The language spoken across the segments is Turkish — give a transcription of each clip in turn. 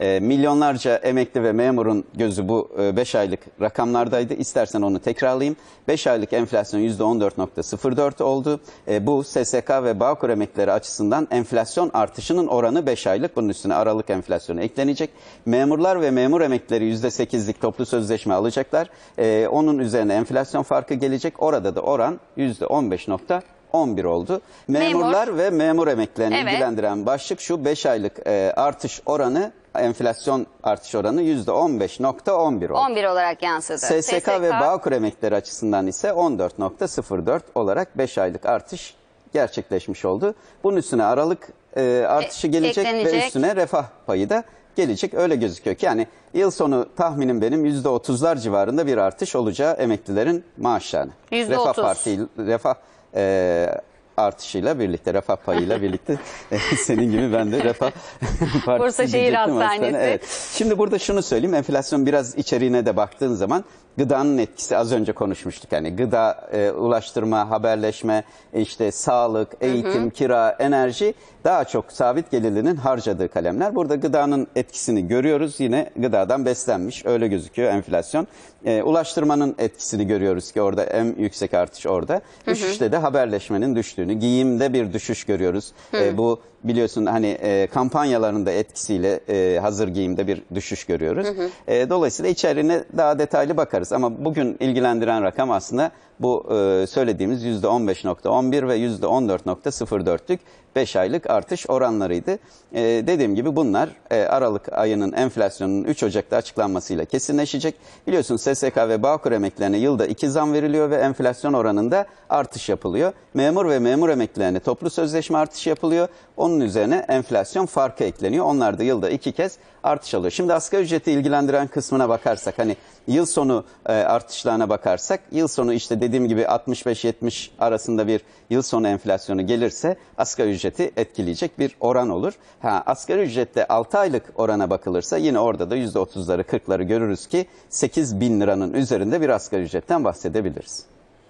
E, milyonlarca emekli ve memurun gözü bu 5 e, aylık rakamlardaydı. İstersen onu tekrarlayayım. 5 aylık enflasyon %14.04 oldu. E, bu SSK ve Bağkur emeklileri açısından enflasyon artışının oranı 5 aylık. Bunun üstüne aralık enflasyonu eklenecek. Memurlar ve memur emeklileri %8'lik toplu sözleşme alacaklar. E, onun üzerine enflasyon farkı gelecek. Orada da oran %15.4. 11 oldu. Memurlar memur. ve memur emeklilerini evet. ilgilendiren başlık şu 5 aylık e, artış oranı enflasyon artış oranı %15.11 oldu. 11 olarak yansıdı. SSK, SSK ve Bağkur emekleri açısından ise 14.04 olarak 5 aylık artış gerçekleşmiş oldu. Bunun üstüne aralık e, artışı e, gelecek Eklenecek. ve üstüne refah payı da gelecek. Öyle gözüküyor ki yani yıl sonu tahminim benim %30'lar civarında bir artış olacağı emeklilerin maaşlarını. %30. Refah Parti, refah e, artışıyla birlikte, refah payıyla birlikte senin gibi ben de refah partisi Bursa Şehir Hastanesi. Evet. Şimdi burada şunu söyleyeyim. Enflasyon biraz içeriğine de baktığın zaman gıdanın etkisi az önce konuşmuştuk. Yani gıda, e, ulaştırma, haberleşme, işte sağlık, eğitim, hı hı. kira, enerji daha çok sabit gelirlinin harcadığı kalemler. Burada gıdanın etkisini görüyoruz. Yine gıdadan beslenmiş. Öyle gözüküyor enflasyon. E, ulaştırmanın etkisini görüyoruz ki orada en yüksek artış orada. Hı Düşüşte de haberleşmenin düştüğünü, giyimde bir düşüş görüyoruz. E, bu biliyorsun hani e, kampanyaların da etkisiyle e, hazır giyimde bir düşüş görüyoruz. Hı hı. E, dolayısıyla içeriğine daha detaylı bakarız ama bugün ilgilendiren rakam aslında bu e, söylediğimiz %15.11 ve %14.04'lük 5 aylık artış oranlarıydı. E, dediğim gibi bunlar e, Aralık ayının enflasyonun 3 Ocak'ta açıklanmasıyla kesinleşecek. Biliyorsunuz SSK ve Bağkur emeklilerine yılda 2 zam veriliyor ve enflasyon oranında artış yapılıyor. Memur ve memur emeklilerine toplu sözleşme artışı yapılıyor. Onun üzerine enflasyon farkı ekleniyor. Onlar da yılda 2 kez artış alıyor. Şimdi asgari ücreti ilgilendiren kısmına bakarsak hani yıl sonu e, artışlarına bakarsak yıl sonu işte dediğim gibi 65-70 arasında bir yıl sonu enflasyonu gelirse asgari ücreti etkileyecek bir oran olur. Ha, asgari ücrette 6 aylık orana bakılırsa yine orada da %30'ları 40'ları görürüz ki 8 bin liranın üzerinde bir asgari ücretten bahsedebiliriz.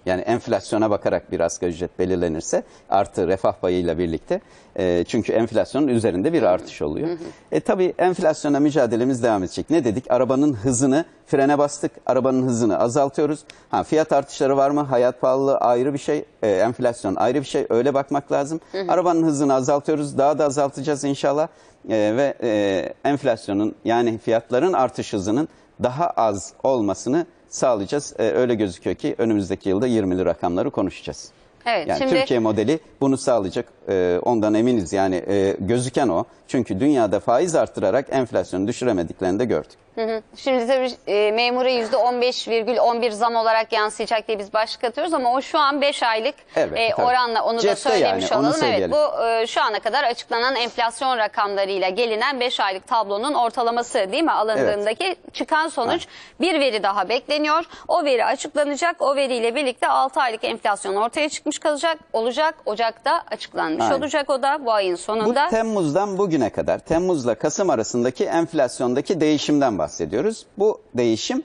Yani enflasyona bakarak bir asgari ücret belirlenirse artı refah payıyla birlikte. E, çünkü enflasyonun üzerinde bir artış oluyor. Hı E tabii enflasyona mücadelemiz devam edecek. Ne dedik? Arabanın hızını frene bastık. Arabanın hızını azaltıyoruz. Ha fiyat artışları var mı? Hayat pahalılığı ayrı bir şey. E, enflasyon ayrı bir şey. Öyle bakmak lazım. Arabanın hızını azaltıyoruz. Daha da azaltacağız inşallah. E, ve e, enflasyonun yani fiyatların artış hızının daha az olmasını sağlayacağız. E, öyle gözüküyor ki önümüzdeki yılda 20'li rakamları konuşacağız. Evet, yani şimdi... Türkiye modeli bunu sağlayacak. E, ondan eminiz yani e, gözüken o. Çünkü dünyada faiz artırarak enflasyonu düşüremediklerini de gördük. Hı hı. Şimdi tabii e, memura %15,11 zam olarak yansıyacak diye biz başlık atıyoruz ama o şu an 5 aylık evet, e, oranla onu Cepte da söylemiş yani, olalım. Evet bu e, şu ana kadar açıklanan enflasyon rakamlarıyla gelinen 5 aylık tablonun ortalaması değil mi alındığındaki evet. çıkan sonuç ha. bir veri daha bekleniyor. O veri açıklanacak. O veriyle birlikte 6 aylık enflasyon ortaya çıkmış kalacak olacak. Ocak'ta açıklanacak ödemiş Aynen. olacak o da bu ayın sonunda. Bu Temmuz'dan bugüne kadar Temmuz'la Kasım arasındaki enflasyondaki değişimden bahsediyoruz. Bu değişim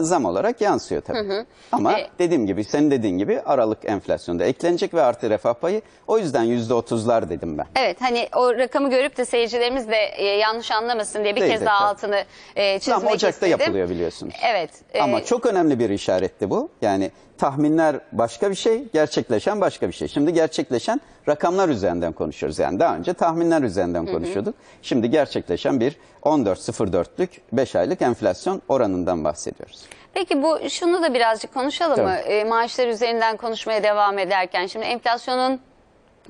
zam olarak yansıyor tabii. Hı hı. Ama e, dediğim gibi senin dediğin gibi aralık enflasyonda eklenecek ve artı refah payı o yüzden yüzde otuzlar dedim ben. Evet hani o rakamı görüp de seyircilerimiz de e, yanlış anlamasın diye bir Değil kez daha tabii. altını e, çizmek Tam Ocak'ta istedim. yapılıyor biliyorsunuz. Evet. E, Ama çok önemli bir işaretti bu. Yani tahminler başka bir şey, gerçekleşen başka bir şey. Şimdi gerçekleşen rakamlar üzerinden konuşuyoruz. Yani daha önce tahminler üzerinden konuşuyorduk. Hı hı. Şimdi gerçekleşen bir 14.04'lük 5 aylık enflasyon oranından bahsediyoruz. Peki bu şunu da birazcık konuşalım Tabii. mı? E, maaşlar üzerinden konuşmaya devam ederken şimdi enflasyonun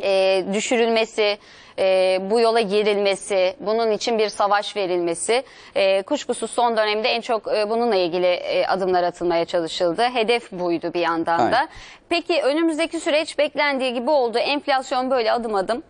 e, düşürülmesi, e, bu yola girilmesi, bunun için bir savaş verilmesi e, kuşkusuz son dönemde en çok e, bununla ilgili e, adımlar atılmaya çalışıldı. Hedef buydu bir yandan Aynen. da. Peki önümüzdeki süreç beklendiği gibi oldu. Enflasyon böyle adım adım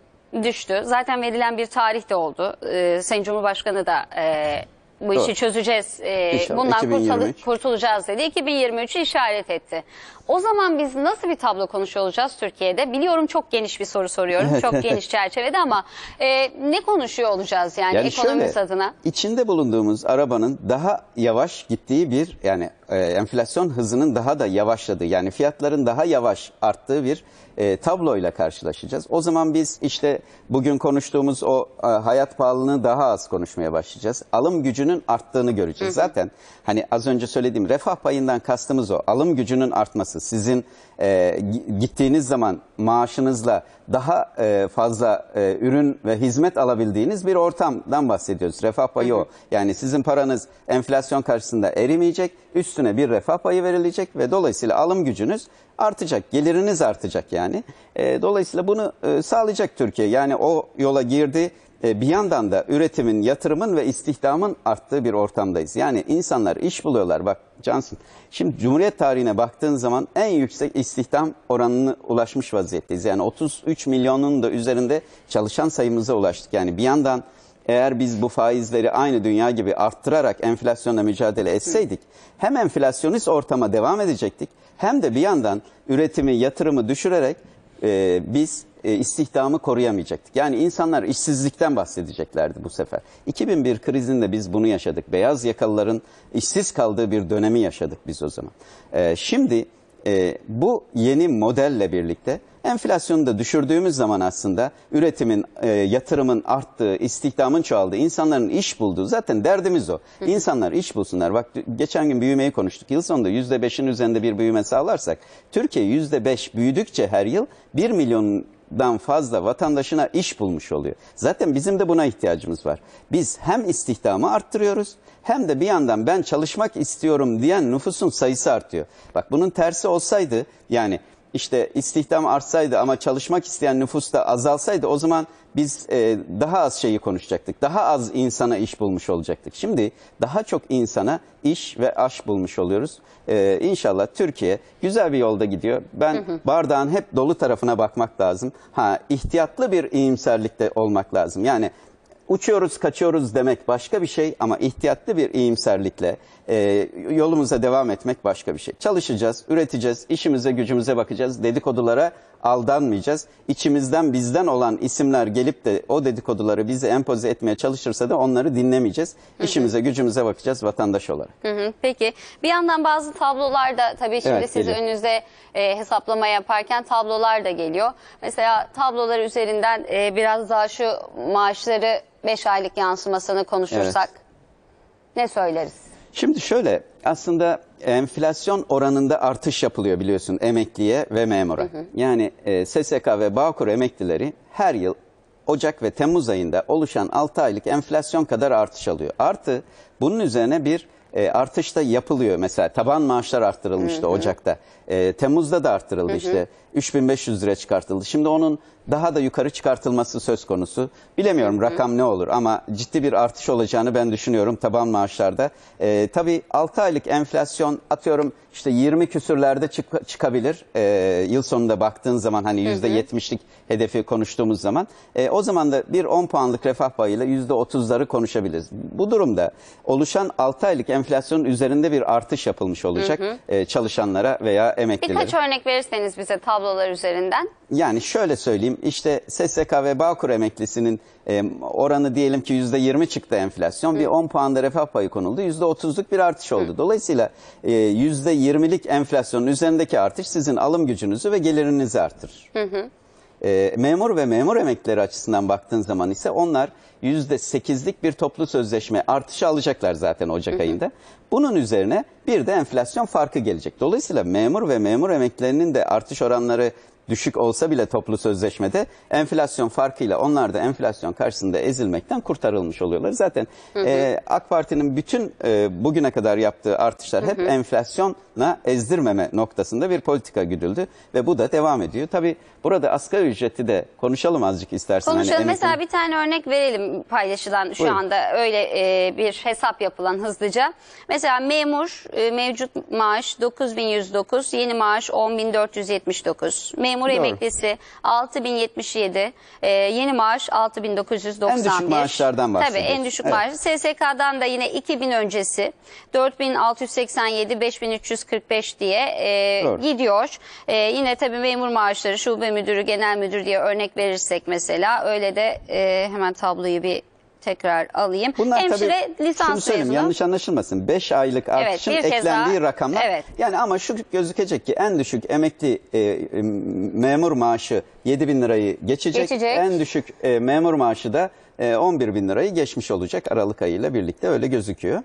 düştü. Zaten verilen bir tarih de oldu. E, Sayın Cumhurbaşkanı da e, bu işi Doğru. çözeceğiz, e, bundan kurtul kurtulacağız dedi. 2023'ü işaret etti. O zaman biz nasıl bir tablo konuşuyor olacağız Türkiye'de? Biliyorum çok geniş bir soru soruyorum, çok geniş çerçevede ama e, ne konuşuyor olacağız yani, yani ekonomimiz adına? İçinde bulunduğumuz arabanın daha yavaş gittiği bir yani e, enflasyon hızının daha da yavaşladığı yani fiyatların daha yavaş arttığı bir e, tabloyla karşılaşacağız. O zaman biz işte bugün konuştuğumuz o e, hayat pahalılığını daha az konuşmaya başlayacağız. Alım gücünün arttığını göreceğiz. Hı hı. Zaten hani az önce söylediğim refah payından kastımız o. Alım gücünün artması sizin e, gittiğiniz zaman maaşınızla daha e, fazla e, ürün ve hizmet alabildiğiniz bir ortamdan bahsediyoruz. Refah payı hı hı. o. Yani sizin paranız enflasyon karşısında erimeyecek. Üst üstüne bir refah payı verilecek ve dolayısıyla alım gücünüz artacak, geliriniz artacak yani. E, dolayısıyla bunu e, sağlayacak Türkiye. Yani o yola girdi e, bir yandan da üretimin, yatırımın ve istihdamın arttığı bir ortamdayız. Yani insanlar iş buluyorlar. Bak Cansın, şimdi Cumhuriyet tarihine baktığın zaman en yüksek istihdam oranını ulaşmış vaziyetteyiz. Yani 33 milyonun da üzerinde çalışan sayımıza ulaştık. Yani bir yandan eğer biz bu faizleri aynı dünya gibi arttırarak enflasyonla mücadele etseydik hem enflasyonist ortama devam edecektik hem de bir yandan üretimi, yatırımı düşürerek e, biz e, istihdamı koruyamayacaktık. Yani insanlar işsizlikten bahsedeceklerdi bu sefer. 2001 krizinde biz bunu yaşadık. Beyaz yakalıların işsiz kaldığı bir dönemi yaşadık biz o zaman. E, şimdi e, bu yeni modelle birlikte Enflasyonu da düşürdüğümüz zaman aslında üretimin, e, yatırımın arttığı, istihdamın çoğaldığı, insanların iş bulduğu zaten derdimiz o. İnsanlar iş bulsunlar. Bak geçen gün büyümeyi konuştuk. Yıl sonunda %5'in üzerinde bir büyüme sağlarsak Türkiye %5 büyüdükçe her yıl 1 milyon dan fazla vatandaşına iş bulmuş oluyor. Zaten bizim de buna ihtiyacımız var. Biz hem istihdamı arttırıyoruz hem de bir yandan ben çalışmak istiyorum diyen nüfusun sayısı artıyor. Bak bunun tersi olsaydı yani işte istihdam artsaydı ama çalışmak isteyen nüfus da azalsaydı o zaman biz e, daha az şeyi konuşacaktık. Daha az insana iş bulmuş olacaktık. Şimdi daha çok insana iş ve aş bulmuş oluyoruz. E, inşallah Türkiye güzel bir yolda gidiyor. Ben hı hı. bardağın hep dolu tarafına bakmak lazım. Ha ihtiyatlı bir iyimserlikte olmak lazım. Yani uçuyoruz kaçıyoruz demek başka bir şey ama ihtiyatlı bir iyimserlikle e, yolumuza devam etmek başka bir şey. Çalışacağız, üreteceğiz, işimize gücümüze bakacağız, dedikodulara aldanmayacağız. İçimizden bizden olan isimler gelip de o dedikoduları bizi empoze etmeye çalışırsa da onları dinlemeyeceğiz. İşimize gücümüze bakacağız vatandaş olarak. Hı hı, peki bir yandan bazı tablolar da tabii şimdi Evet, siz geliyor. önünüze e, hesaplama yaparken tablolar da geliyor. Mesela tablolar üzerinden e, biraz daha şu maaşları 5 aylık yansımasını konuşursak ne söyleriz? Şimdi şöyle aslında enflasyon oranında artış yapılıyor biliyorsun emekliye ve memura. Hı hı. Yani e, SSK ve Bağkur emeklileri her yıl Ocak ve Temmuz ayında oluşan 6 aylık enflasyon kadar artış alıyor. Artı bunun üzerine bir e, artış da yapılıyor. Mesela taban maaşlar arttırılmıştı hı hı. Ocak'ta. E, Temmuz'da da arttırıldı hı hı. işte. 3500 lira çıkartıldı. Şimdi onun daha da yukarı çıkartılması söz konusu. Bilemiyorum rakam ne olur ama ciddi bir artış olacağını ben düşünüyorum taban maaşlarda. Ee, tabii 6 aylık enflasyon atıyorum işte 20 küsürlerde çık çıkabilir. Ee, yıl sonunda baktığın zaman hani %70'lik hedefi konuştuğumuz zaman. Ee, o zaman da bir 10 puanlık refah payıyla %30'ları konuşabiliriz. Bu durumda oluşan 6 aylık enflasyonun üzerinde bir artış yapılmış olacak e, çalışanlara veya emeklilere. Birkaç örnek verirseniz bize tablo tablolar üzerinden? Yani şöyle söyleyeyim işte SSK ve Bağkur emeklisinin e, oranı diyelim ki %20 çıktı enflasyon. Hı. Bir 10 puanda refah payı konuldu. %30'luk bir artış oldu. Hı. Dolayısıyla e, %20'lik enflasyonun üzerindeki artış sizin alım gücünüzü ve gelirinizi artırır. Hı hı. E, memur ve memur emeklileri açısından baktığın zaman ise onlar %8'lik bir toplu sözleşme artışı alacaklar zaten Ocak ayında. Bunun üzerine bir de enflasyon farkı gelecek. Dolayısıyla memur ve memur emeklilerinin de artış oranları düşük olsa bile toplu sözleşmede enflasyon farkıyla onlar da enflasyon karşısında ezilmekten kurtarılmış oluyorlar. Zaten hı hı. E, AK Parti'nin bütün e, bugüne kadar yaptığı artışlar hep hı hı. enflasyona ezdirmeme noktasında bir politika güdüldü ve bu da devam ediyor. Tabi burada asgari ücreti de konuşalım azıcık istersen. Hani konuşalım hani mesela bir tane örnek verelim paylaşılan şu Buyurun. anda öyle e, bir hesap yapılan hızlıca. Mesela memur e, mevcut maaş 9109 yeni maaş 10479 memur memur Doğru. emeklisi 6077, e, yeni maaş 6991. En düşük maaşlardan bahsediyoruz. Tabii en düşük evet. maaş. SSK'dan da yine 2000 öncesi 4687, 5345 diye e, gidiyor. E, yine tabii memur maaşları şube müdürü, genel müdür diye örnek verirsek mesela öyle de e, hemen tabloyu bir tekrar alayım. Bunlar Hemşire tabii, lisans şunu mezunu. Yanlış anlaşılmasın. 5 aylık artışın evet, eklendiği rakamlar. Evet. Yani ama şu gözükecek ki en düşük emekli e, memur maaşı 7 bin lirayı geçecek. geçecek. En düşük e, memur maaşı da e, 11 bin lirayı geçmiş olacak Aralık ayıyla birlikte öyle gözüküyor.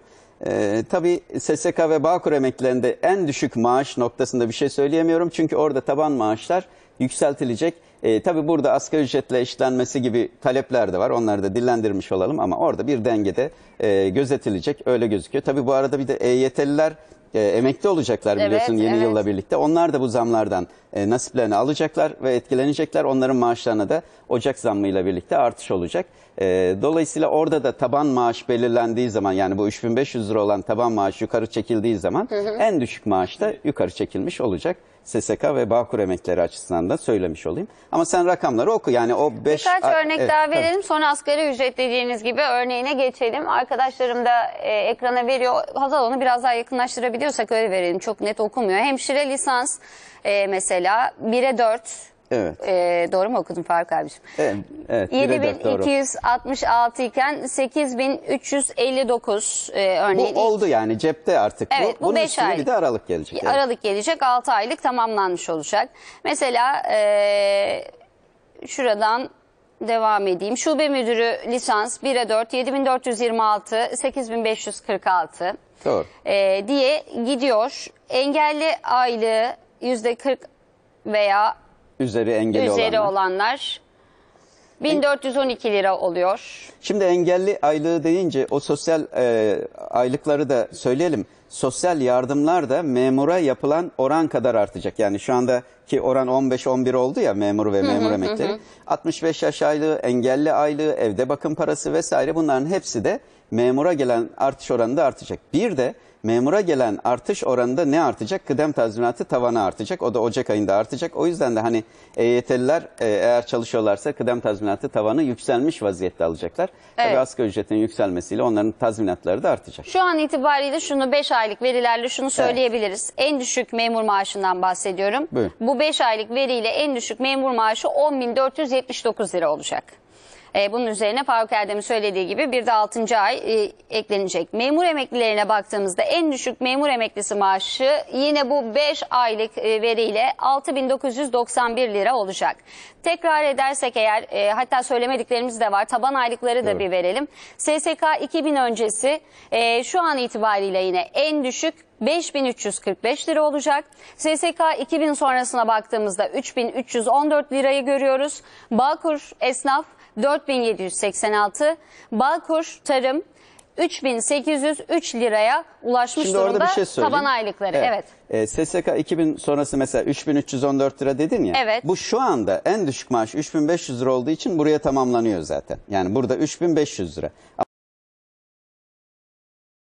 Ee, tabii SSK ve Bağkur emeklilerinde en düşük maaş noktasında bir şey söyleyemiyorum. Çünkü orada taban maaşlar yükseltilecek. E, tabii burada asgari ücretle eşlenmesi gibi talepler de var. Onları da dillendirmiş olalım ama orada bir dengede e, gözetilecek öyle gözüküyor. Tabii bu arada bir de EYT'liler e, emekli olacaklar biliyorsun evet, yeni evet. yılla birlikte. Onlar da bu zamlardan e, nasiplerini alacaklar ve etkilenecekler. Onların maaşlarına da Ocak zammıyla birlikte artış olacak. E, dolayısıyla orada da taban maaş belirlendiği zaman yani bu 3500 lira olan taban maaş yukarı çekildiği zaman hı hı. en düşük maaş da yukarı çekilmiş olacak. SSK ve Bağkur emekleri açısından da söylemiş olayım. Ama sen rakamları oku yani o 5... Birkaç e, örnek evet, daha verelim evet. sonra asgari ücret dediğiniz gibi örneğine geçelim. Arkadaşlarım da e, ekrana veriyor. Hazal onu biraz daha yakınlaştırabiliyorsak öyle verelim. Çok net okumuyor. Hemşire lisans e, mesela mesela 1'e 4 Evet. Ee, doğru mu okudum Faruk abiciğim? Evet. evet 7266 iken 8359 e, örneğin. Bu oldu yani cepte artık. Evet bu, bu 5 aylık. Bir de Aralık gelecek. Evet. Aralık gelecek 6 aylık tamamlanmış olacak. Mesela e, şuradan devam edeyim. Şube müdürü lisans 1'e 4 7426 8546 Doğru. E, diye gidiyor. Engelli aylığı %40 veya Üzeri engeli üzeri olanlar. olanlar 1412 lira oluyor. Şimdi engelli aylığı deyince o sosyal e, aylıkları da söyleyelim. Sosyal yardımlar da memura yapılan oran kadar artacak. Yani şu anda ki oran 15-11 oldu ya memur ve memur emekleri. 65 yaş aylığı, engelli aylığı, evde bakım parası vesaire bunların hepsi de memura gelen artış oranında artacak. Bir de Memura gelen artış oranında ne artacak? Kıdem tazminatı tavanı artacak. O da Ocak ayında artacak. O yüzden de hani EYT'liler e, eğer çalışıyorlarsa kıdem tazminatı tavanı yükselmiş vaziyette alacaklar. Evet. Tabii asgari ücretin yükselmesiyle onların tazminatları da artacak. Şu an itibariyle şunu 5 aylık verilerle şunu söyleyebiliriz. Evet. En düşük memur maaşından bahsediyorum. Buyurun. Bu 5 aylık veriyle en düşük memur maaşı 10.479 lira olacak. E, bunun üzerine Faruk Erdem'in söylediği gibi bir de 6. ay e, eklenecek. Memur emeklilerine baktığımızda en düşük memur emeklisi maaşı yine bu 5 aylık e, veriyle 6991 lira olacak. Tekrar edersek eğer e, hatta söylemediklerimiz de var taban aylıkları da evet. bir verelim. SSK 2000 öncesi e, şu an itibariyle yine en düşük 5345 lira olacak. SSK 2000 sonrasına baktığımızda 3314 lirayı görüyoruz. Bağkur esnaf 4786, Bağkur tarım 3803 liraya ulaşmış Şimdi durumda orada bir şey taban aylıkları. Evet. evet. E, SSK 2000 sonrası mesela 3314 lira dedin ya. Evet. Bu şu anda en düşük maaş 3500 lira olduğu için buraya tamamlanıyor zaten. Yani burada 3500 lira.